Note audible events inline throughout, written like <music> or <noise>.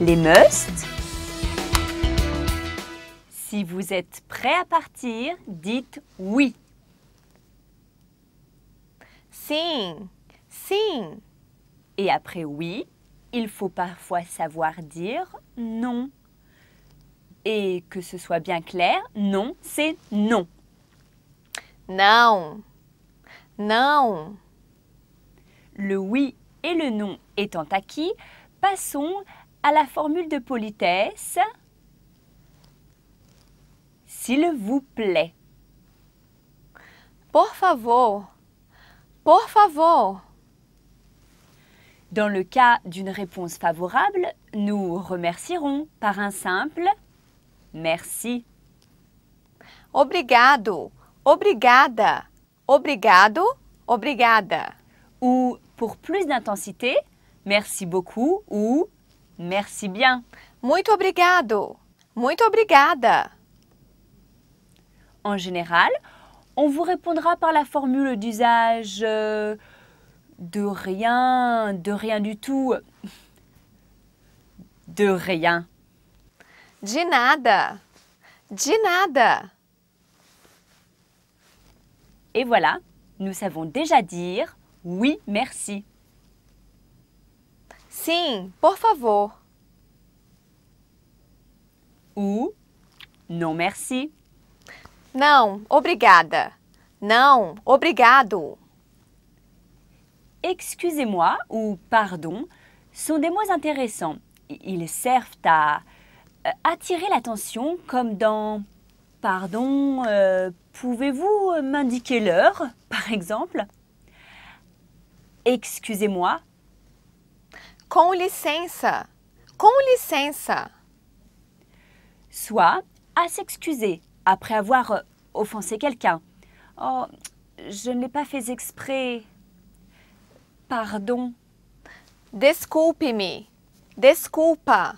les musts. Si vous êtes prêt à partir, dites oui. Sing, sing. Et après oui, il faut parfois savoir dire non. Et que ce soit bien clair, non, c'est non. Non. Non. Le oui et le non étant acquis, passons à la formule de politesse S'il vous plaît. pour favor. Por favor. Dans le cas d'une réponse favorable, nous remercierons par un simple merci. Obrigado, obrigada, obrigado, obrigada. Ou pour plus d'intensité, merci beaucoup ou Merci bien. Muito obrigado. Muito obrigada. En général, on vous répondra par la formule d'usage euh, de rien, de rien du tout, de rien. De nada, de nada. Et voilà, nous savons déjà dire oui merci. Sim, por favor. Ou non merci. Non, obrigada. Non, obrigado. Excusez-moi ou pardon sont des mots intéressants. Ils servent à euh, attirer l'attention comme dans Pardon, euh, pouvez-vous euh, m'indiquer l'heure, par exemple Excusez-moi, Com licença. Com licença. Soit à s'excuser après avoir euh, offensé quelqu'un. Oh, je ne l'ai pas fait exprès. Pardon. Desculpe-me. Desculpa.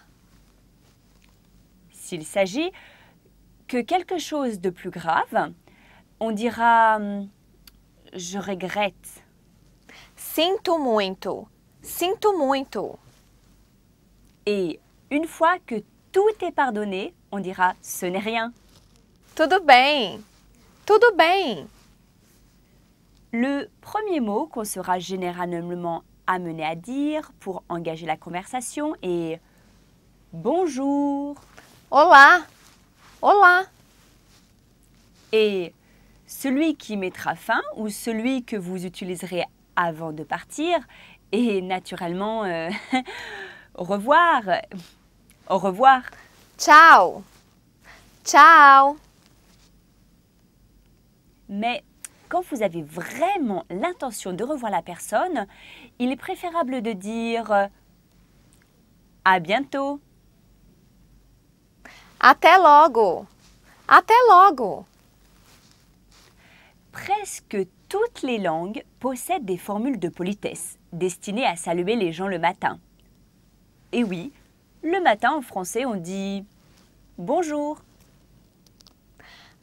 S'il s'agit que quelque chose de plus grave, on dira hum, je regrette. Sinto muito. Sinto muito. Et une fois que tout est pardonné, on dira ce n'est rien. Tudo bem. Tudo bien. Le premier mot qu'on sera généralement amené à dire pour engager la conversation est bonjour. Hola. Hola. Et celui qui mettra fin ou celui que vous utiliserez avant de partir et naturellement euh, <laughs> au revoir. Au revoir. Ciao. Ciao. Mais quand vous avez vraiment l'intention de revoir la personne, il est préférable de dire euh, à bientôt. Até logo. Até logo. Presque toutes les langues possèdent des formules de politesse destiné à saluer les gens le matin. Et oui, le matin en français on dit bonjour.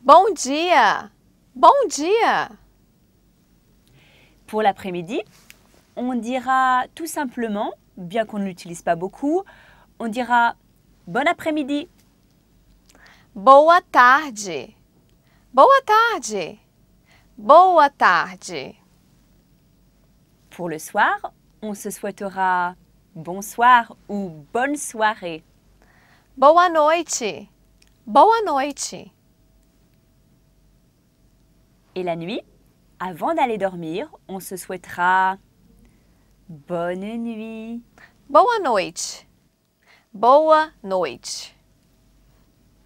Bon dia. Bon dia. Pour l'après-midi, on dira tout simplement, bien qu'on ne l'utilise pas beaucoup, on dira bon après-midi. Boa tarde. Boa tarde. Boa tarde. Pour le soir, on se souhaitera bonsoir ou bonne soirée. Boa noite. Boa Et la nuit, avant d'aller dormir, on se souhaitera bonne nuit. Boa noite. Boa noite.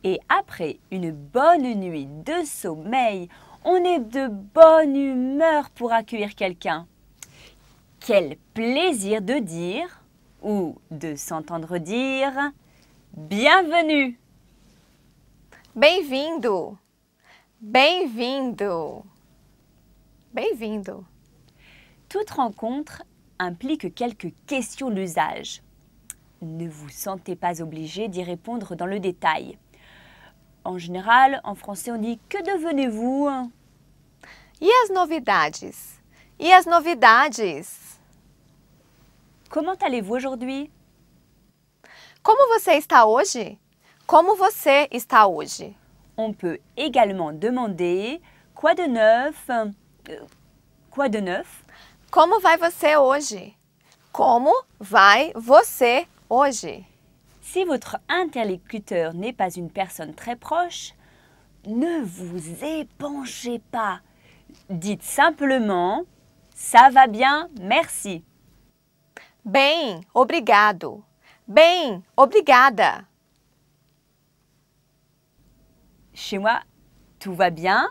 Et après une bonne nuit de sommeil, on est de bonne humeur pour accueillir quelqu'un. Quel plaisir de dire ou de s'entendre dire bienvenue. Bem-vindo. Bem-vindo. Bem-vindo. Toute rencontre implique quelques questions d'usage. Ne vous sentez pas obligé d'y répondre dans le détail. En général, en français, on dit que devenez-vous Et as novidades e as novidades Comment allez-vous aujourd'hui? Como você está hoje? Como você está hoje? On peut également demander quoi de neuf? Euh, quoi de neuf? Como vai você hoje? Como vai você hoje? Si votre interlocuteur n'est pas une personne très proche, ne vous épanchez pas. Dites simplement ⁇ ça va bien, merci ⁇ Bem, obrigado. Bem, obrigada. Chez moi, tout va bien.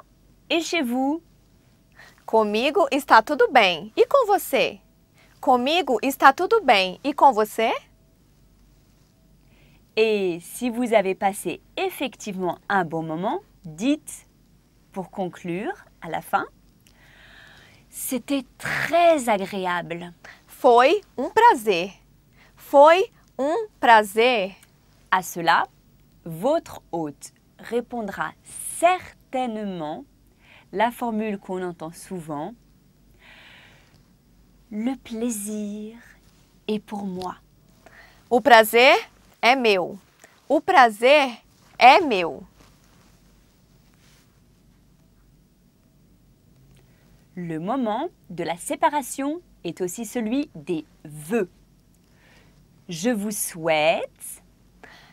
Et chez vous? Comigo está tudo bem. E com você? Comigo está tudo bem. E com você? Et si vous avez passé effectivement un bon moment, dites, pour conclure, à la fin, c'était très agréable. Foi um prazer. Foi um prazer. À cela, votre hôte répondra certainement la formule qu'on entend souvent. Le plaisir est pour moi. O prazer é meu. O prazer é meu. Le moment de la séparation est aussi celui des vœux. Je vous souhaite.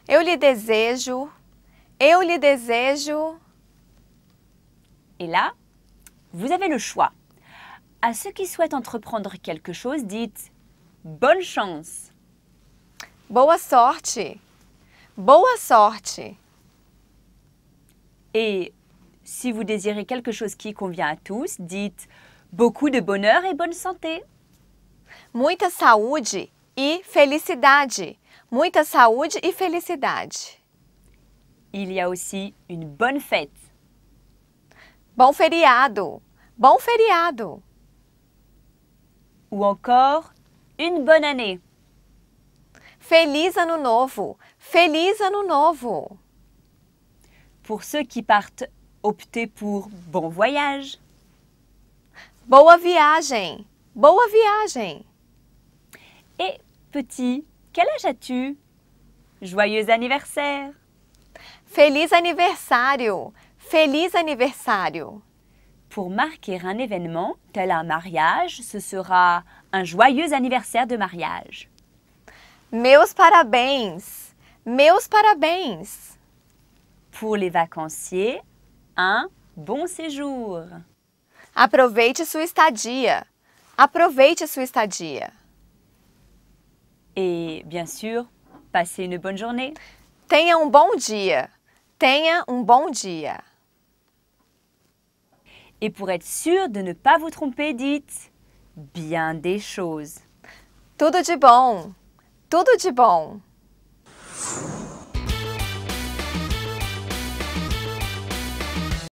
Eu lhe desejo. Eu lhe desejo. Et là, vous avez le choix. À ceux qui souhaitent entreprendre quelque chose, dites bonne chance. Boa sorte. Boa sorte. Et si vous désirez quelque chose qui convient à tous, dites beaucoup de bonheur et bonne santé. Muita saúde e felicidade. Muita saúde e felicidade. Il y a aussi une bonne fête. Bom feriado. Bom feriado. Ou encore une bonne année. Feliz ano novo. Feliz ano novo. Pour ceux qui partent, optez pour bon voyage. Boa viagem. Boa viagem. Et petit, quel âge as-tu? Joyeux anniversaire! Feliz aniversário! Feliz anniversário! Pour marquer un événement, tel un mariage, ce sera un joyeux anniversaire de mariage. Meus parabéns! Meus parabéns! Pour les vacanciers, un bon séjour! Aproveite sua estadia! Aproveite sua estadia! Et bien sûr, passez une bonne journée. Tenha un um bon dia. Tenha un um bon dia. Et pour être sûr de ne pas vous tromper, dites bien des choses. Tudo de bon. Tout de bon.